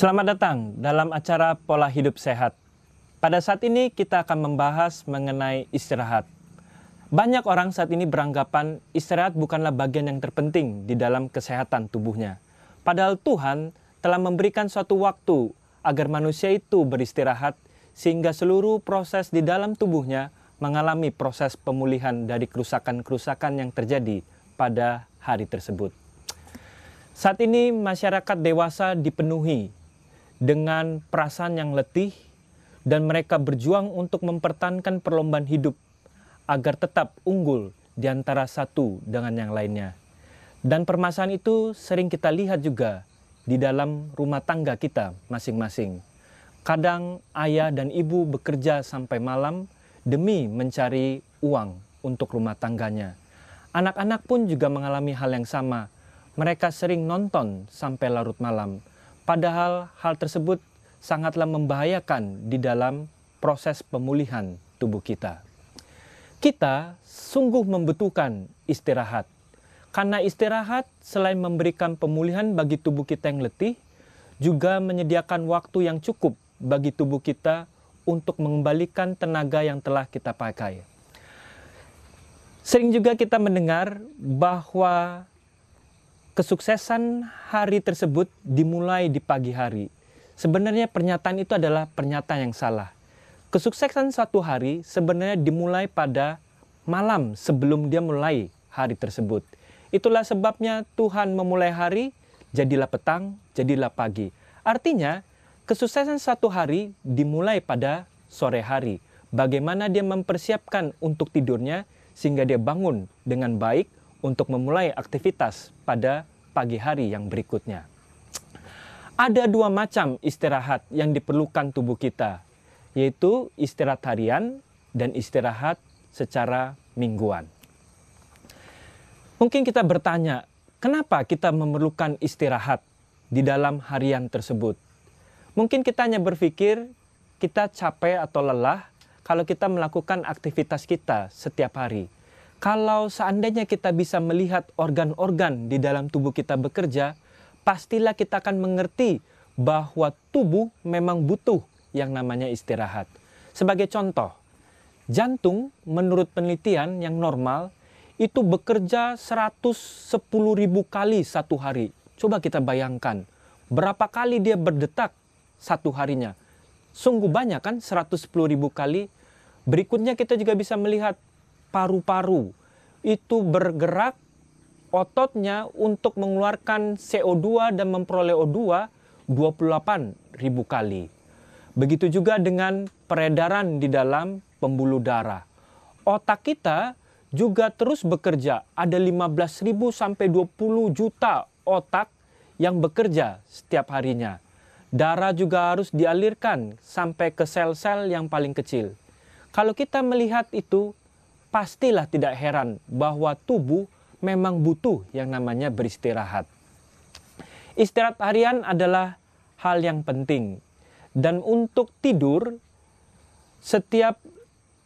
Selamat datang dalam acara Pola Hidup Sehat. Pada saat ini kita akan membahas mengenai istirahat. Banyak orang saat ini beranggapan istirahat bukanlah bagian yang terpenting di dalam kesehatan tubuhnya. Padahal Tuhan telah memberikan suatu waktu agar manusia itu beristirahat sehingga seluruh proses di dalam tubuhnya mengalami proses pemulihan dari kerusakan-kerusakan yang terjadi pada hari tersebut. Saat ini masyarakat dewasa dipenuhi dengan perasaan yang letih dan mereka berjuang untuk mempertahankan perlombaan hidup agar tetap unggul di antara satu dengan yang lainnya. Dan permasalahan itu sering kita lihat juga di dalam rumah tangga kita masing-masing. Kadang ayah dan ibu bekerja sampai malam demi mencari uang untuk rumah tangganya. Anak-anak pun juga mengalami hal yang sama. Mereka sering nonton sampai larut malam Padahal hal tersebut sangatlah membahayakan di dalam proses pemulihan tubuh kita. Kita sungguh membutuhkan istirahat. Karena istirahat selain memberikan pemulihan bagi tubuh kita yang letih, juga menyediakan waktu yang cukup bagi tubuh kita untuk mengembalikan tenaga yang telah kita pakai. Sering juga kita mendengar bahwa Kesuksesan hari tersebut dimulai di pagi hari. Sebenarnya pernyataan itu adalah pernyataan yang salah. Kesuksesan suatu hari sebenarnya dimulai pada malam sebelum dia mulai hari tersebut. Itulah sebabnya Tuhan memulai hari, jadilah petang, jadilah pagi. Artinya, kesuksesan suatu hari dimulai pada sore hari. Bagaimana dia mempersiapkan untuk tidurnya sehingga dia bangun dengan baik untuk memulai aktivitas pada pagi hari yang berikutnya. Ada dua macam istirahat yang diperlukan tubuh kita, yaitu istirahat harian dan istirahat secara mingguan. Mungkin kita bertanya, kenapa kita memerlukan istirahat di dalam harian tersebut? Mungkin kita hanya berpikir kita capek atau lelah kalau kita melakukan aktivitas kita setiap hari kalau seandainya kita bisa melihat organ-organ di dalam tubuh kita bekerja, pastilah kita akan mengerti bahwa tubuh memang butuh yang namanya istirahat. Sebagai contoh, jantung menurut penelitian yang normal itu bekerja 110 ribu kali satu hari. Coba kita bayangkan, berapa kali dia berdetak satu harinya. Sungguh banyak kan 110 ribu kali. Berikutnya kita juga bisa melihat paru-paru itu bergerak ototnya untuk mengeluarkan CO2 dan memperoleh O2 28 ribu kali. Begitu juga dengan peredaran di dalam pembuluh darah. Otak kita juga terus bekerja. Ada 15.000 sampai 20 juta otak yang bekerja setiap harinya. Darah juga harus dialirkan sampai ke sel-sel yang paling kecil. Kalau kita melihat itu, pastilah tidak heran bahwa tubuh memang butuh yang namanya beristirahat. Istirahat harian adalah hal yang penting. Dan untuk tidur, setiap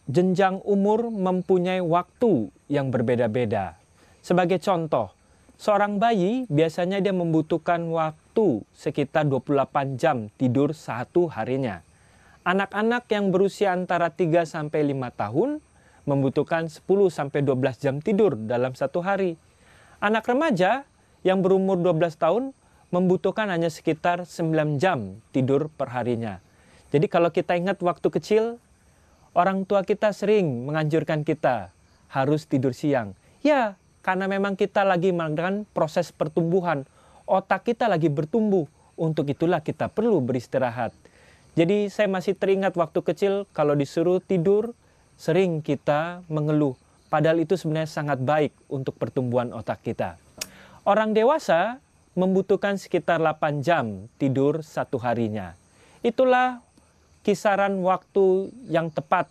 jenjang umur mempunyai waktu yang berbeda-beda. Sebagai contoh, seorang bayi biasanya dia membutuhkan waktu sekitar 28 jam tidur satu harinya. Anak-anak yang berusia antara 3 sampai 5 tahun membutuhkan 10-12 jam tidur dalam satu hari. Anak remaja yang berumur 12 tahun membutuhkan hanya sekitar 9 jam tidur perharinya. Jadi kalau kita ingat waktu kecil, orang tua kita sering menganjurkan kita harus tidur siang. Ya, karena memang kita lagi melakukan proses pertumbuhan. Otak kita lagi bertumbuh. Untuk itulah kita perlu beristirahat. Jadi saya masih teringat waktu kecil kalau disuruh tidur sering kita mengeluh. Padahal itu sebenarnya sangat baik untuk pertumbuhan otak kita. Orang dewasa membutuhkan sekitar 8 jam tidur satu harinya. Itulah kisaran waktu yang tepat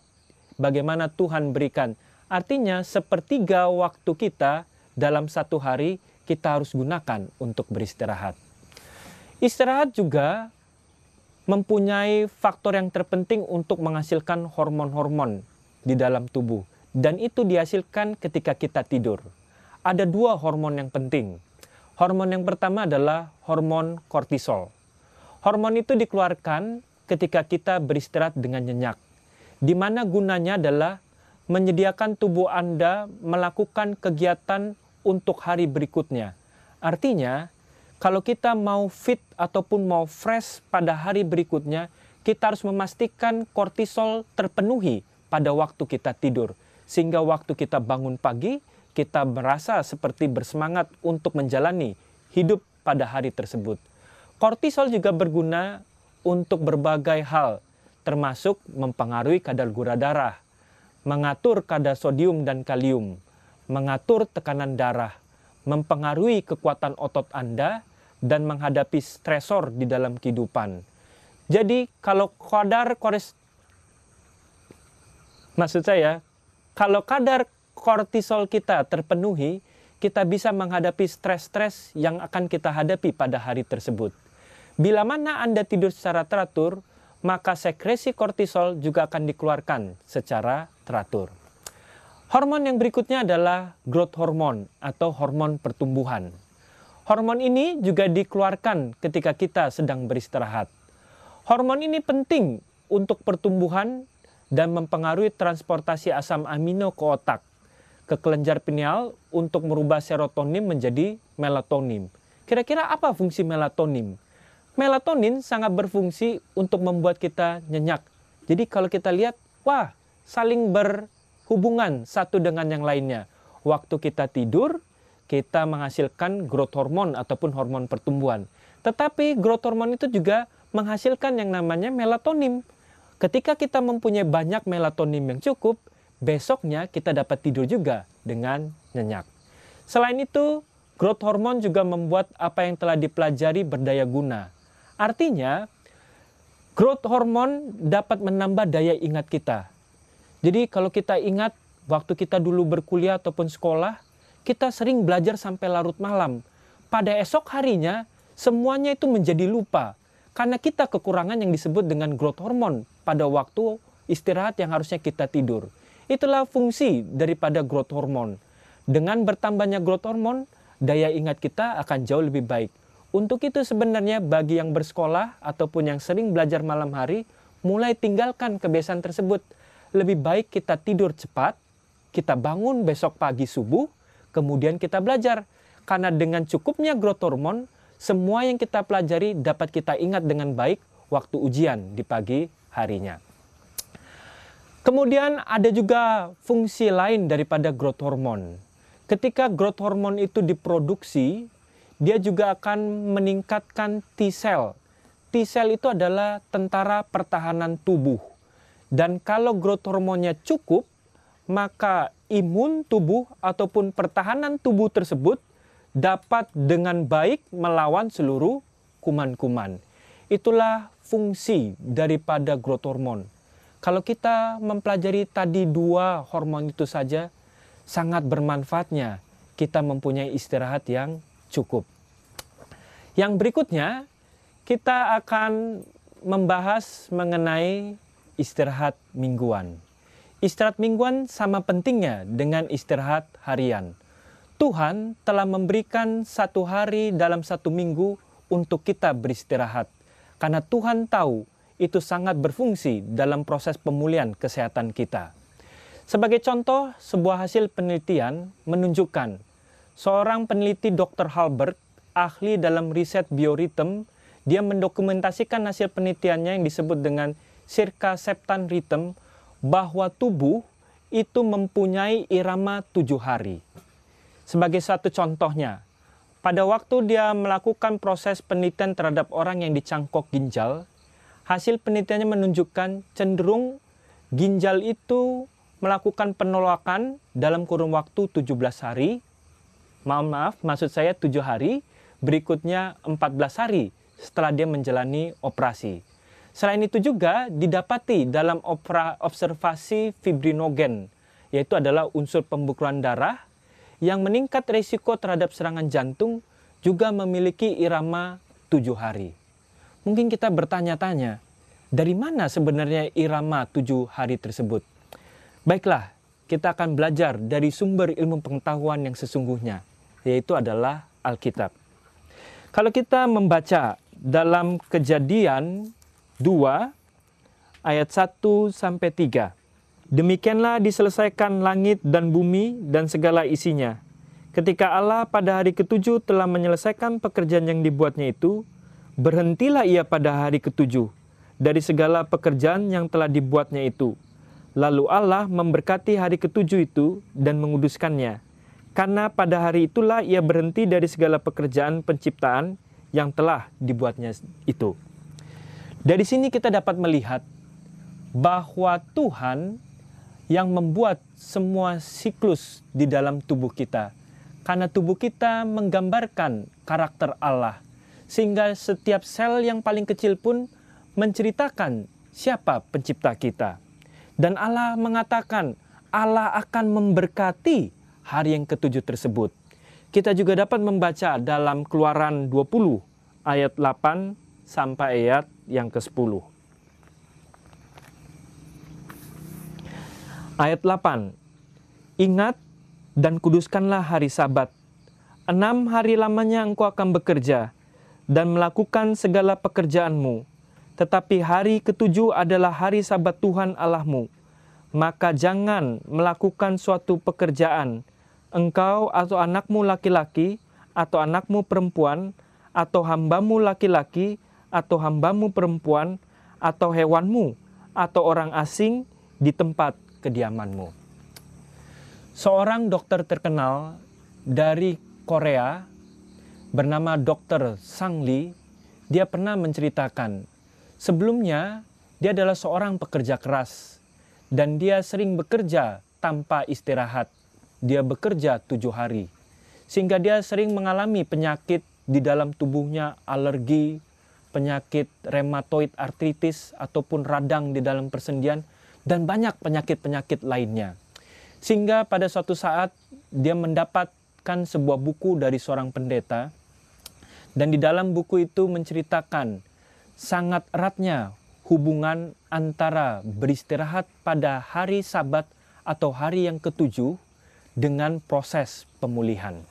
bagaimana Tuhan berikan. Artinya sepertiga waktu kita dalam satu hari kita harus gunakan untuk beristirahat. Istirahat juga mempunyai faktor yang terpenting untuk menghasilkan hormon-hormon di dalam tubuh dan itu dihasilkan ketika kita tidur. Ada dua hormon yang penting. Hormon yang pertama adalah hormon kortisol. Hormon itu dikeluarkan ketika kita beristirahat dengan nyenyak, di mana gunanya adalah menyediakan tubuh Anda melakukan kegiatan untuk hari berikutnya. Artinya, kalau kita mau fit ataupun mau fresh pada hari berikutnya, kita harus memastikan kortisol terpenuhi pada waktu kita tidur, sehingga waktu kita bangun pagi, kita merasa seperti bersemangat untuk menjalani hidup pada hari tersebut. Kortisol juga berguna untuk berbagai hal, termasuk mempengaruhi kadar gula darah, mengatur kadar sodium dan kalium, mengatur tekanan darah, mempengaruhi kekuatan otot Anda, dan menghadapi stresor di dalam kehidupan. Jadi kalau kadar Maksud saya, kalau kadar kortisol kita terpenuhi, kita bisa menghadapi stres-stres yang akan kita hadapi pada hari tersebut. Bila mana Anda tidur secara teratur, maka sekresi kortisol juga akan dikeluarkan secara teratur. Hormon yang berikutnya adalah growth hormone atau hormon pertumbuhan. Hormon ini juga dikeluarkan ketika kita sedang beristirahat. Hormon ini penting untuk pertumbuhan dan mempengaruhi transportasi asam amino ke otak, ke kelenjar pineal untuk merubah serotonin menjadi melatonin. Kira-kira apa fungsi melatonin? Melatonin sangat berfungsi untuk membuat kita nyenyak. Jadi kalau kita lihat, wah, saling berhubungan satu dengan yang lainnya. Waktu kita tidur, kita menghasilkan growth hormone ataupun hormon pertumbuhan. Tetapi growth hormone itu juga menghasilkan yang namanya melatonin. Ketika kita mempunyai banyak melatonin yang cukup, besoknya kita dapat tidur juga dengan nyenyak. Selain itu, growth hormone juga membuat apa yang telah dipelajari berdaya guna. Artinya, growth hormone dapat menambah daya ingat kita. Jadi kalau kita ingat waktu kita dulu berkuliah ataupun sekolah, kita sering belajar sampai larut malam. Pada esok harinya, semuanya itu menjadi lupa. Karena kita kekurangan yang disebut dengan growth hormone pada waktu istirahat yang harusnya kita tidur. Itulah fungsi daripada growth hormone. Dengan bertambahnya growth hormone, daya ingat kita akan jauh lebih baik. Untuk itu sebenarnya bagi yang bersekolah ataupun yang sering belajar malam hari, mulai tinggalkan kebiasaan tersebut. Lebih baik kita tidur cepat, kita bangun besok pagi subuh, kemudian kita belajar. Karena dengan cukupnya growth hormone, semua yang kita pelajari dapat kita ingat dengan baik waktu ujian di pagi harinya. Kemudian ada juga fungsi lain daripada growth hormone. Ketika growth hormone itu diproduksi, dia juga akan meningkatkan T cell. T cell itu adalah tentara pertahanan tubuh. Dan kalau growth hormonnya cukup, maka imun tubuh ataupun pertahanan tubuh tersebut dapat dengan baik melawan seluruh kuman-kuman. Itulah fungsi daripada growth hormon. Kalau kita mempelajari tadi dua hormon itu saja, sangat bermanfaatnya kita mempunyai istirahat yang cukup. Yang berikutnya, kita akan membahas mengenai istirahat mingguan. Istirahat mingguan sama pentingnya dengan istirahat harian. Tuhan telah memberikan satu hari dalam satu minggu untuk kita beristirahat, karena Tuhan tahu itu sangat berfungsi dalam proses pemulihan kesehatan kita. Sebagai contoh, sebuah hasil penelitian menunjukkan seorang peneliti Dr. Halbert, ahli dalam riset bioritem, dia mendokumentasikan hasil penelitiannya yang disebut dengan circa septan rhythm bahwa tubuh itu mempunyai irama tujuh hari. Sebagai satu contohnya, pada waktu dia melakukan proses penelitian terhadap orang yang dicangkok ginjal, hasil penelitiannya menunjukkan cenderung ginjal itu melakukan penolakan dalam kurun waktu 17 hari, maaf, maaf maksud saya 7 hari, berikutnya 14 hari setelah dia menjalani operasi. Selain itu juga didapati dalam observasi fibrinogen, yaitu adalah unsur pembekuan darah yang meningkat risiko terhadap serangan jantung juga memiliki irama tujuh hari. Mungkin kita bertanya-tanya, dari mana sebenarnya irama tujuh hari tersebut? Baiklah, kita akan belajar dari sumber ilmu pengetahuan yang sesungguhnya, yaitu adalah Alkitab. Kalau kita membaca dalam kejadian 2 ayat 1 sampai 3, Demikianlah diselesaikan langit dan bumi dan segala isinya. Ketika Allah pada hari ketujuh telah menyelesaikan pekerjaan yang dibuatnya itu, berhentilah ia pada hari ketujuh dari segala pekerjaan yang telah dibuatnya itu. Lalu Allah memberkati hari ketujuh itu dan menguduskannya. Karena pada hari itulah ia berhenti dari segala pekerjaan penciptaan yang telah dibuatnya itu. Dari sini kita dapat melihat bahwa Tuhan yang membuat semua siklus di dalam tubuh kita. Karena tubuh kita menggambarkan karakter Allah, sehingga setiap sel yang paling kecil pun menceritakan siapa pencipta kita. Dan Allah mengatakan, Allah akan memberkati hari yang ketujuh tersebut. Kita juga dapat membaca dalam Keluaran 20 ayat 8 sampai ayat yang ke-10. Ayat 8. Ingat dan kuduskanlah hari sabat. Enam hari lamanya engkau akan bekerja dan melakukan segala pekerjaanmu. Tetapi hari ketujuh adalah hari sabat Tuhan Allahmu. Maka jangan melakukan suatu pekerjaan, engkau atau anakmu laki-laki, atau anakmu perempuan, atau hambamu laki-laki, atau hambamu perempuan, atau hewanmu, atau orang asing di tempat kediamanmu. Seorang dokter terkenal dari Korea bernama Dr. Sang Lee, dia pernah menceritakan sebelumnya dia adalah seorang pekerja keras dan dia sering bekerja tanpa istirahat. Dia bekerja tujuh hari. Sehingga dia sering mengalami penyakit di dalam tubuhnya, alergi, penyakit rematoid arthritis ataupun radang di dalam persendian dan banyak penyakit-penyakit lainnya. Sehingga pada suatu saat dia mendapatkan sebuah buku dari seorang pendeta dan di dalam buku itu menceritakan sangat eratnya hubungan antara beristirahat pada hari sabat atau hari yang ketujuh dengan proses pemulihan.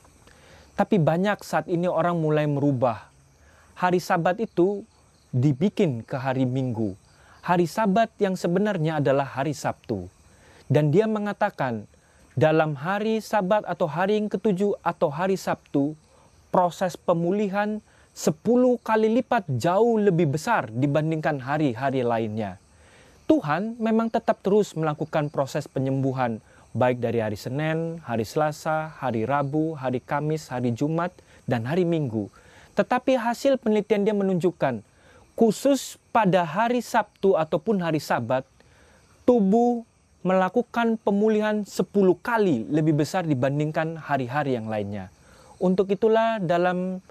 Tapi banyak saat ini orang mulai merubah. Hari sabat itu dibikin ke hari minggu hari Sabat yang sebenarnya adalah hari Sabtu. Dan dia mengatakan, dalam hari Sabat atau hari yang ketujuh atau hari Sabtu, proses pemulihan sepuluh kali lipat jauh lebih besar dibandingkan hari-hari lainnya. Tuhan memang tetap terus melakukan proses penyembuhan, baik dari hari Senin, hari Selasa, hari Rabu, hari Kamis, hari Jumat, dan hari Minggu. Tetapi hasil penelitian dia menunjukkan khusus pada hari Sabtu ataupun hari Sabat, tubuh melakukan pemulihan 10 kali lebih besar dibandingkan hari-hari yang lainnya. Untuk itulah dalam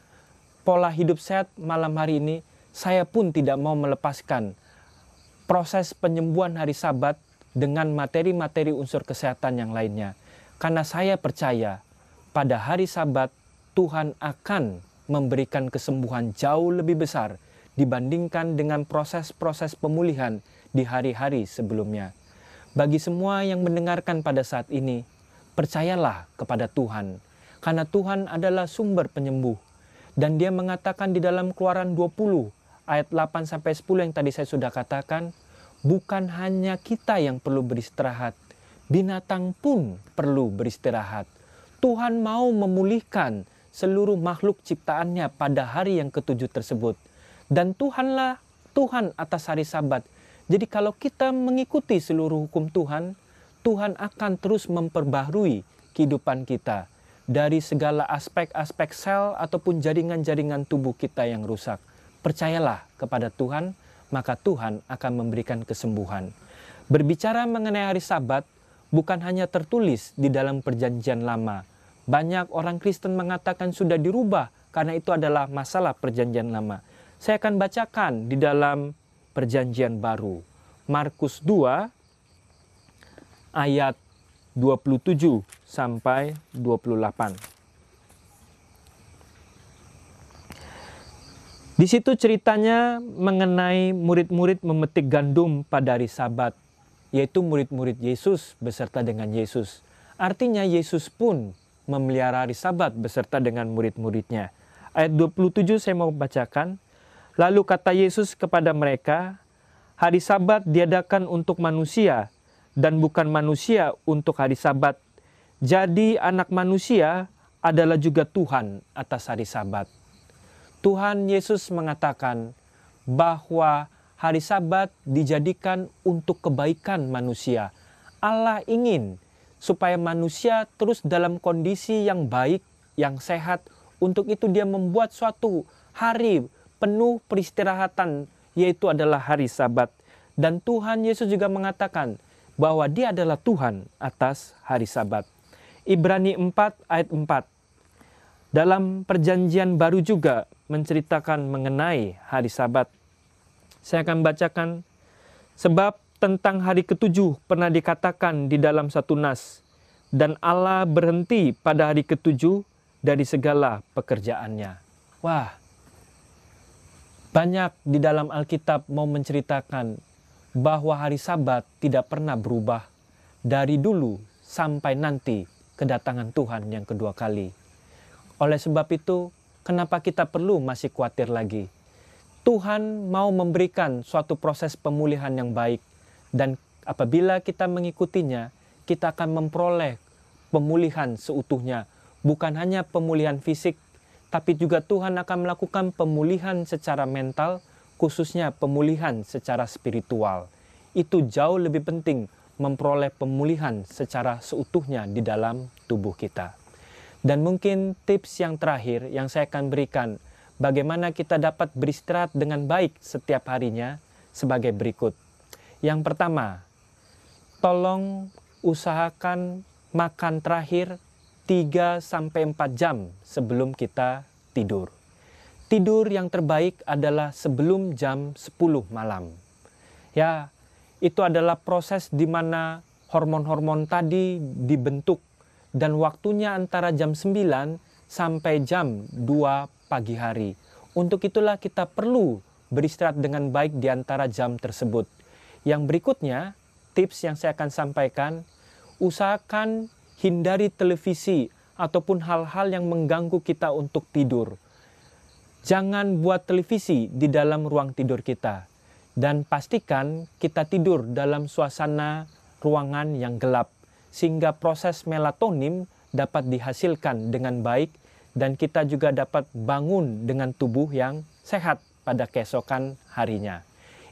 pola hidup sehat malam hari ini, saya pun tidak mau melepaskan proses penyembuhan hari Sabat dengan materi-materi unsur kesehatan yang lainnya. Karena saya percaya pada hari Sabat Tuhan akan memberikan kesembuhan jauh lebih besar dibandingkan dengan proses-proses pemulihan di hari-hari sebelumnya. Bagi semua yang mendengarkan pada saat ini, percayalah kepada Tuhan, karena Tuhan adalah sumber penyembuh. Dan dia mengatakan di dalam keluaran 20 ayat 8 10 yang tadi saya sudah katakan, bukan hanya kita yang perlu beristirahat, binatang pun perlu beristirahat. Tuhan mau memulihkan seluruh makhluk ciptaannya pada hari yang ketujuh tersebut. Dan Tuhanlah Tuhan atas hari Sabat. Jadi kalau kita mengikuti seluruh hukum Tuhan, Tuhan akan terus memperbaharui kehidupan kita dari segala aspek-aspek sel ataupun jaringan-jaringan tubuh kita yang rusak. Percayalah kepada Tuhan, maka Tuhan akan memberikan kesembuhan. Berbicara mengenai hari Sabat bukan hanya tertulis di dalam Perjanjian Lama. Banyak orang Kristen mengatakan sudah dirubah karena itu adalah masalah Perjanjian Lama. Saya akan bacakan di dalam perjanjian baru. Markus 2 ayat 27 sampai 28. Di situ ceritanya mengenai murid-murid memetik gandum pada hari Sabat, yaitu murid-murid Yesus beserta dengan Yesus. Artinya Yesus pun memelihara hari Sabat beserta dengan murid-muridnya. Ayat 27 saya mau bacakan. Lalu kata Yesus kepada mereka, "Hari Sabat diadakan untuk manusia dan bukan manusia untuk hari Sabat. Jadi, Anak Manusia adalah juga Tuhan atas hari Sabat." Tuhan Yesus mengatakan bahwa hari Sabat dijadikan untuk kebaikan manusia. Allah ingin supaya manusia terus dalam kondisi yang baik, yang sehat. Untuk itu, Dia membuat suatu hari penuh peristirahatan yaitu adalah hari Sabat. Dan Tuhan Yesus juga mengatakan bahwa dia adalah Tuhan atas hari Sabat. Ibrani 4 ayat 4. Dalam perjanjian baru juga menceritakan mengenai hari Sabat. Saya akan bacakan sebab tentang hari ketujuh pernah dikatakan di dalam satu nas dan Allah berhenti pada hari ketujuh dari segala pekerjaannya. Wah, banyak di dalam Alkitab mau menceritakan bahwa hari Sabat tidak pernah berubah dari dulu sampai nanti kedatangan Tuhan yang kedua kali. Oleh sebab itu, kenapa kita perlu masih khawatir lagi? Tuhan mau memberikan suatu proses pemulihan yang baik dan apabila kita mengikutinya, kita akan memperoleh pemulihan seutuhnya, bukan hanya pemulihan fisik tapi juga Tuhan akan melakukan pemulihan secara mental, khususnya pemulihan secara spiritual. Itu jauh lebih penting memperoleh pemulihan secara seutuhnya di dalam tubuh kita. Dan mungkin tips yang terakhir yang saya akan berikan, bagaimana kita dapat beristirahat dengan baik setiap harinya sebagai berikut. Yang pertama, tolong usahakan makan terakhir 3 4 jam sebelum kita tidur. Tidur yang terbaik adalah sebelum jam 10 malam. Ya, itu adalah proses di mana hormon-hormon tadi dibentuk dan waktunya antara jam 9 sampai jam 2 pagi hari. Untuk itulah kita perlu beristirahat dengan baik di antara jam tersebut. Yang berikutnya, tips yang saya akan sampaikan, usahakan hindari televisi ataupun hal-hal yang mengganggu kita untuk tidur. Jangan buat televisi di dalam ruang tidur kita, dan pastikan kita tidur dalam suasana ruangan yang gelap, sehingga proses melatonin dapat dihasilkan dengan baik, dan kita juga dapat bangun dengan tubuh yang sehat pada keesokan harinya.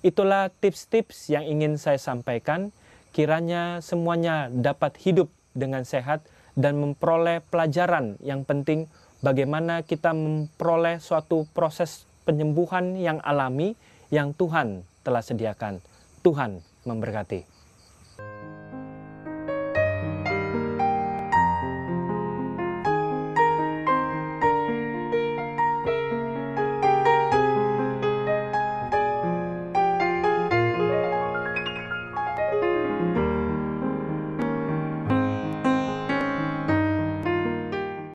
Itulah tips-tips yang ingin saya sampaikan. Kiranya semuanya dapat hidup dengan sehat dan memperoleh pelajaran yang penting bagaimana kita memperoleh suatu proses penyembuhan yang alami yang Tuhan telah sediakan. Tuhan memberkati.